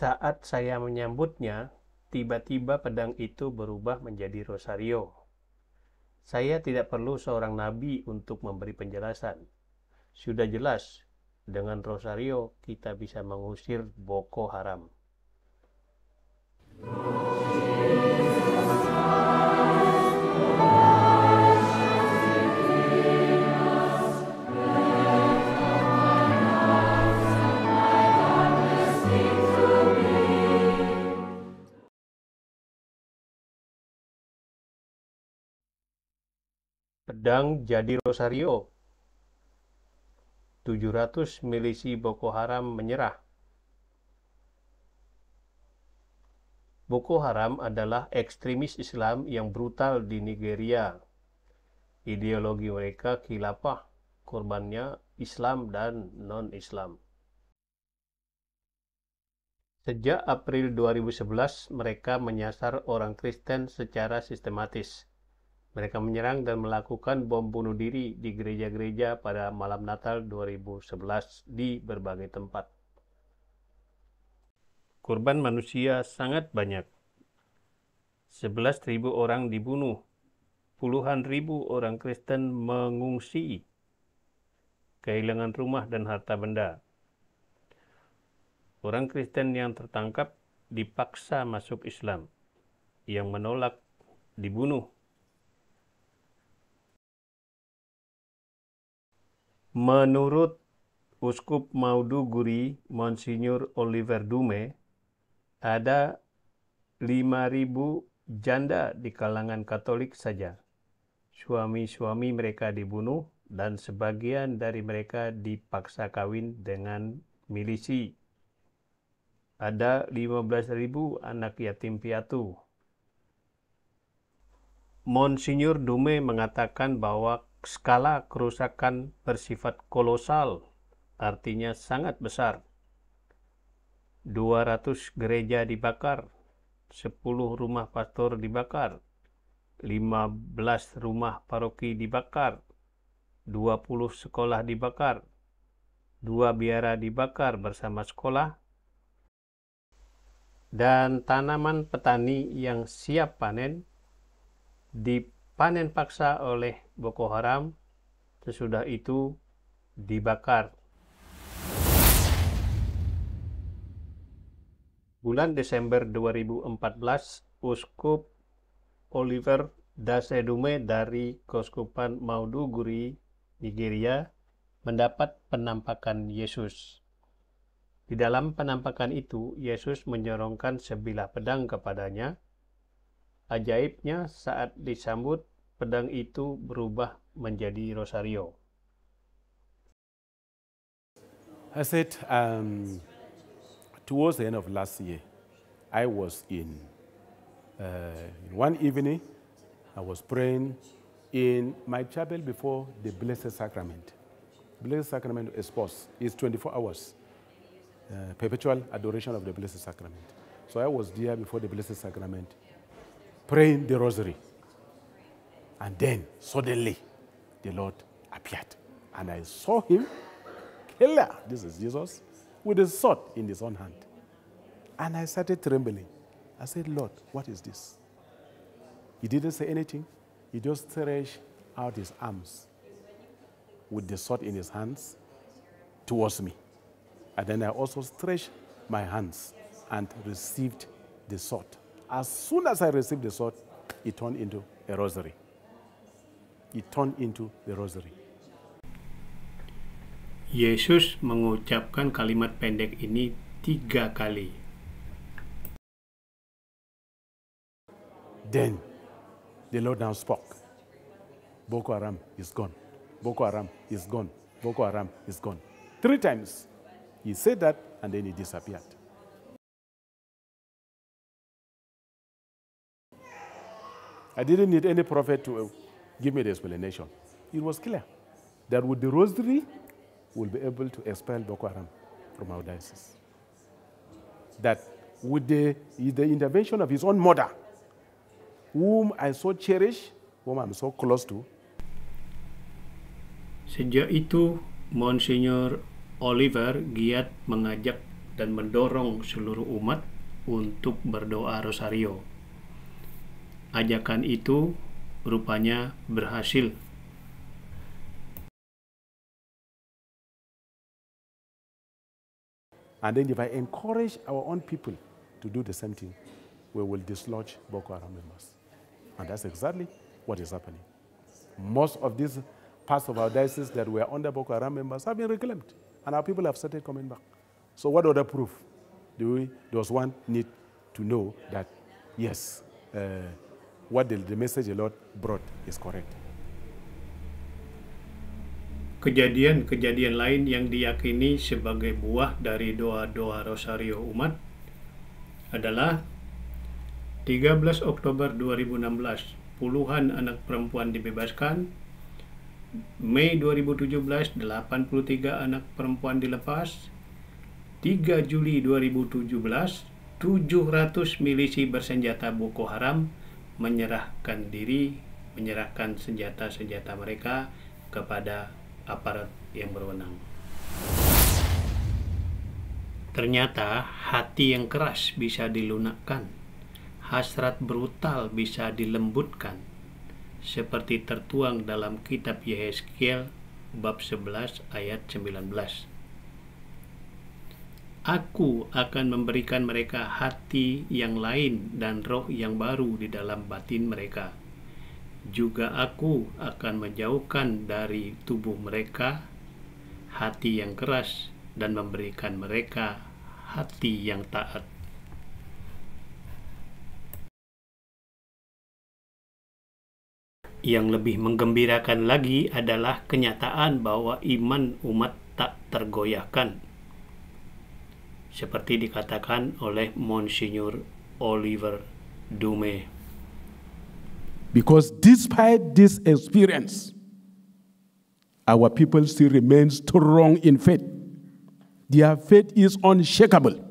Saat saya menyambutnya, tiba-tiba pedang itu berubah menjadi rosario. Saya tidak perlu seorang nabi untuk memberi penjelasan. Sudah jelas, dengan rosario kita bisa mengusir boko haram. Oh. pedang jadi Rosario. 700 milisi Boko Haram menyerah. Boko Haram adalah ekstremis Islam yang brutal di Nigeria. Ideologi mereka khilafah, korbannya Islam dan non-Islam. Sejak April 2011, mereka menyasar orang Kristen secara sistematis. Mereka menyerang dan melakukan bom bunuh diri di gereja-gereja pada malam Natal 2011 di berbagai tempat. Korban manusia sangat banyak. 11.000 orang dibunuh. Puluhan ribu orang Kristen mengungsi, kehilangan rumah dan harta benda. Orang Kristen yang tertangkap dipaksa masuk Islam, yang menolak dibunuh Menurut Uskup Mauduguri Monsinyur Oliver Dume, ada 5.000 janda di kalangan Katolik saja. Suami-suami mereka dibunuh dan sebagian dari mereka dipaksa kawin dengan milisi. Ada 15.000 anak yatim piatu. Monsinyur Dume mengatakan bahwa skala kerusakan bersifat kolosal, artinya sangat besar. 200 gereja dibakar, 10 rumah pastor dibakar, 15 rumah paroki dibakar, 20 sekolah dibakar, dua biara dibakar bersama sekolah, dan tanaman petani yang siap panen di panen paksa oleh Boko Haram, sesudah itu dibakar. Bulan Desember 2014, Uskup Oliver Dasedume dari Koskupan Mauduguri, Nigeria, mendapat penampakan Yesus. Di dalam penampakan itu, Yesus menyorongkan sebilah pedang kepadanya. Ajaibnya, saat disambut pedang itu berubah menjadi rosario. I said, um, towards the end of last year, I was in uh, one evening, I was praying in my chapel before the Blessed Sacrament. Blessed Sacrament is post, it's 24 hours, uh, perpetual adoration of the Blessed Sacrament. So I was there before the Blessed Sacrament, praying the rosary. And then suddenly the Lord appeared. And I saw him, killer, this is Jesus, with a sword in his own hand. And I started trembling. I said, Lord, what is this? He didn't say anything. He just stretched out his arms with the sword in his hands towards me. And then I also stretched my hands and received the sword. As soon as I received the sword, it turned into a rosary it turned into the rosary. Yesus mengucapkan kalimat pendek ini tiga kali. Then the Lord now spoke. Boko Haram is gone. Boko Haram is gone. Boko Haram is gone. Three times he said that and then he disappeared. I didn't need any prophet to give me the explanation. It was clear that with the rosary, we'll be able to expel Boko Haram from our diocese. That with the, the intervention of his own mother, whom I so cherish, whom I'm so close to. Sejak itu, Monsignor Oliver giat mengajak dan mendorong seluruh umat untuk berdoa rosario. Ajakan itu rupanya berhasil. And then if I encourage our own people to do the same thing, we will dislodge Boko Haram members. And that's exactly what is happening. Most of these parts of our diocese that were under Boko Haram members have been reclaimed, and our people have started coming back. So what other proof do we, does one need to know that, yes, uh, what the, the message the Lord brought is correct. Kejadian-kejadian lain yang diyakini sebagai buah dari doa-doa Rosario umat adalah 13 Oktober 2016 puluhan anak perempuan dibebaskan Mei 2017 83 anak perempuan dilepas 3 Juli 2017 700 milisi bersenjata Boko Haram menyerahkan diri, menyerahkan senjata-senjata mereka kepada aparat yang berwenang. Ternyata hati yang keras bisa dilunakkan, hasrat brutal bisa dilembutkan, seperti tertuang dalam kitab Yehezkiel bab 11 ayat 19. Aku akan memberikan mereka hati yang lain dan roh yang baru di dalam batin mereka. Juga aku akan menjauhkan dari tubuh mereka hati yang keras dan memberikan mereka hati yang taat. Yang lebih menggembirakan lagi adalah kenyataan bahwa iman umat tak tergoyahkan seperti dikatakan oleh Monsignor Oliver Dume. Because despite this experience, our people still remain strong in faith. Their faith is unshakable.